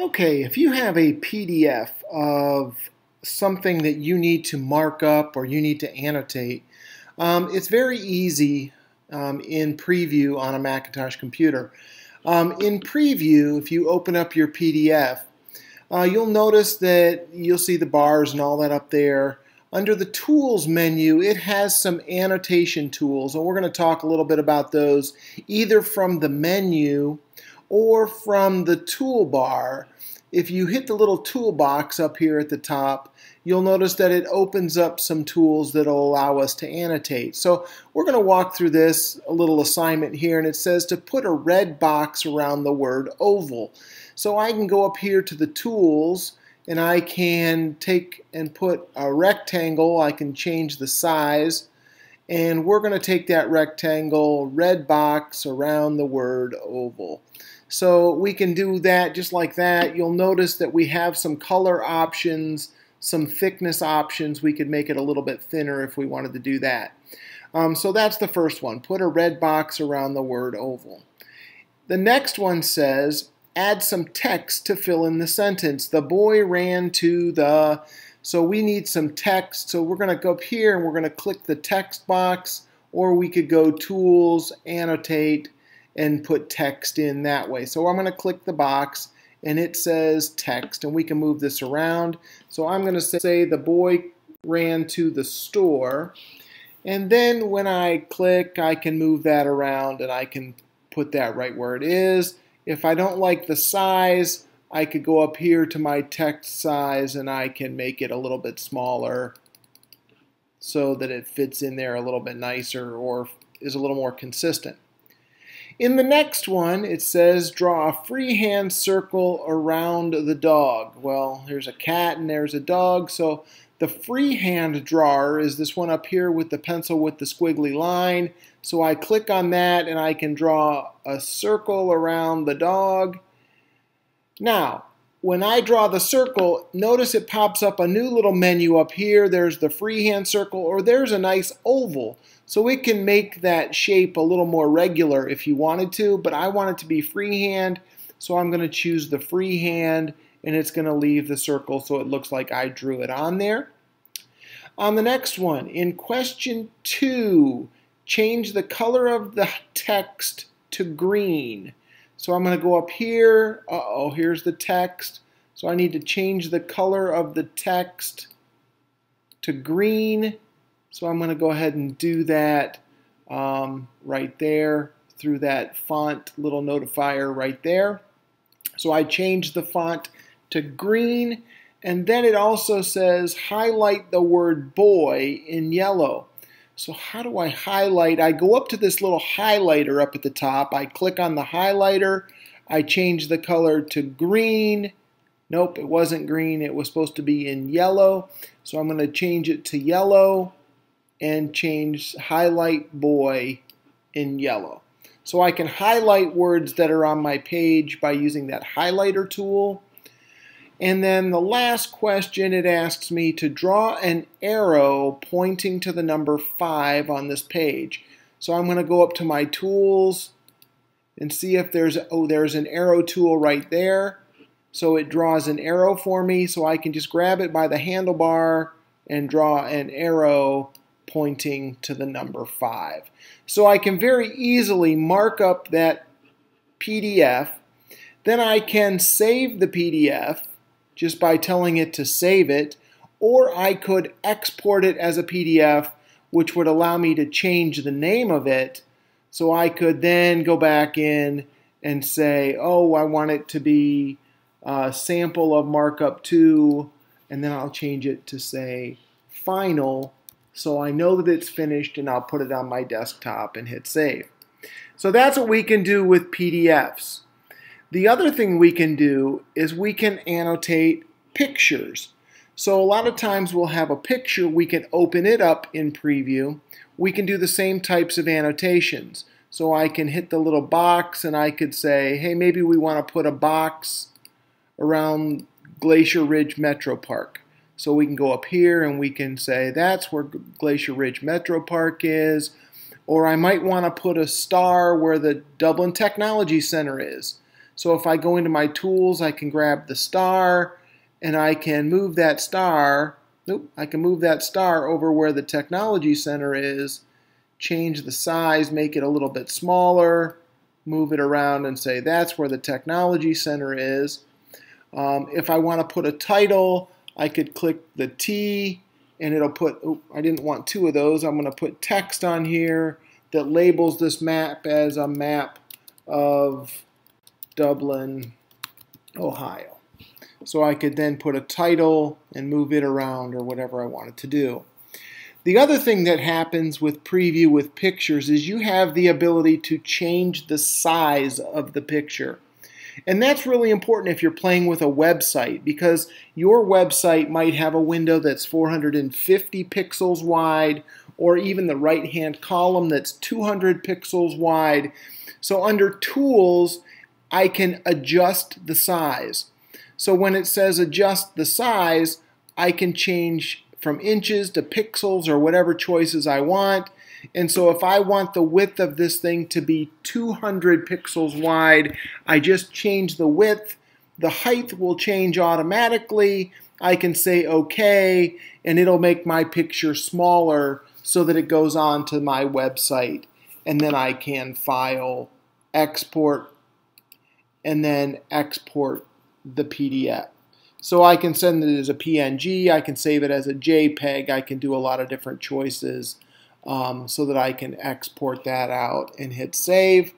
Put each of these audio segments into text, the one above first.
Okay, if you have a PDF of something that you need to mark up or you need to annotate, um, it's very easy um, in preview on a Macintosh computer. Um, in preview, if you open up your PDF, uh, you'll notice that you'll see the bars and all that up there. Under the Tools menu, it has some annotation tools, and we're going to talk a little bit about those either from the menu or from the toolbar. If you hit the little toolbox up here at the top, you'll notice that it opens up some tools that'll allow us to annotate. So we're going to walk through this a little assignment here, and it says to put a red box around the word oval. So I can go up here to the tools, and I can take and put a rectangle. I can change the size, and we're going to take that rectangle red box around the word oval. So we can do that just like that. You'll notice that we have some color options, some thickness options. We could make it a little bit thinner if we wanted to do that. Um, so that's the first one. Put a red box around the word oval. The next one says, add some text to fill in the sentence. The boy ran to the... So we need some text. So we're going to go up here and we're going to click the text box or we could go Tools, Annotate, and put text in that way. So I'm going to click the box and it says text and we can move this around. So I'm going to say the boy ran to the store and then when I click I can move that around and I can put that right where it is. If I don't like the size I could go up here to my text size and I can make it a little bit smaller so that it fits in there a little bit nicer or is a little more consistent. In the next one, it says draw a freehand circle around the dog. Well, there's a cat and there's a dog, so the freehand drawer is this one up here with the pencil with the squiggly line. So I click on that and I can draw a circle around the dog. Now, when I draw the circle, notice it pops up a new little menu up here. There's the freehand circle, or there's a nice oval. So we can make that shape a little more regular if you wanted to, but I want it to be freehand, so I'm going to choose the freehand, and it's going to leave the circle so it looks like I drew it on there. On the next one, in question two, change the color of the text to green. So I'm going to go up here. Uh-oh, here's the text. So I need to change the color of the text to green. So I'm going to go ahead and do that um, right there through that font little notifier right there. So I changed the font to green. And then it also says highlight the word boy in yellow. So how do I highlight? I go up to this little highlighter up at the top. I click on the highlighter. I change the color to green. Nope, it wasn't green. It was supposed to be in yellow. So I'm going to change it to yellow and change highlight boy in yellow. So I can highlight words that are on my page by using that highlighter tool. And then the last question, it asks me to draw an arrow pointing to the number 5 on this page. So I'm going to go up to my tools and see if there's, oh, there's an arrow tool right there. So it draws an arrow for me, so I can just grab it by the handlebar and draw an arrow pointing to the number 5. So I can very easily mark up that PDF. Then I can save the PDF just by telling it to save it, or I could export it as a PDF, which would allow me to change the name of it. So I could then go back in and say, oh, I want it to be a uh, sample of markup 2, and then I'll change it to say final. So I know that it's finished and I'll put it on my desktop and hit save. So that's what we can do with PDFs. The other thing we can do is we can annotate pictures. So a lot of times we'll have a picture, we can open it up in preview. We can do the same types of annotations. So I can hit the little box and I could say, hey, maybe we want to put a box around Glacier Ridge Metro Park. So we can go up here and we can say that's where Glacier Ridge Metro Park is. Or I might want to put a star where the Dublin Technology Center is. So if I go into my tools, I can grab the star and I can move that star. Nope, I can move that star over where the technology center is, change the size, make it a little bit smaller, move it around and say that's where the technology center is. Um, if I want to put a title, I could click the T and it'll put, oh, I didn't want two of those. I'm going to put text on here that labels this map as a map of Dublin, Ohio. So I could then put a title and move it around or whatever I wanted to do. The other thing that happens with preview with pictures is you have the ability to change the size of the picture. And that's really important if you're playing with a website because your website might have a window that's 450 pixels wide or even the right-hand column that's 200 pixels wide. So under Tools, I can adjust the size. So when it says adjust the size, I can change from inches to pixels or whatever choices I want. And so if I want the width of this thing to be 200 pixels wide, I just change the width. The height will change automatically. I can say OK, and it'll make my picture smaller so that it goes on to my website. And then I can file, export, and then export the PDF. So I can send it as a PNG, I can save it as a JPEG, I can do a lot of different choices um, so that I can export that out and hit save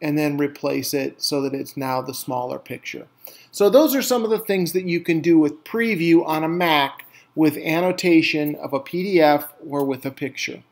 and then replace it so that it's now the smaller picture. So those are some of the things that you can do with preview on a Mac with annotation of a PDF or with a picture.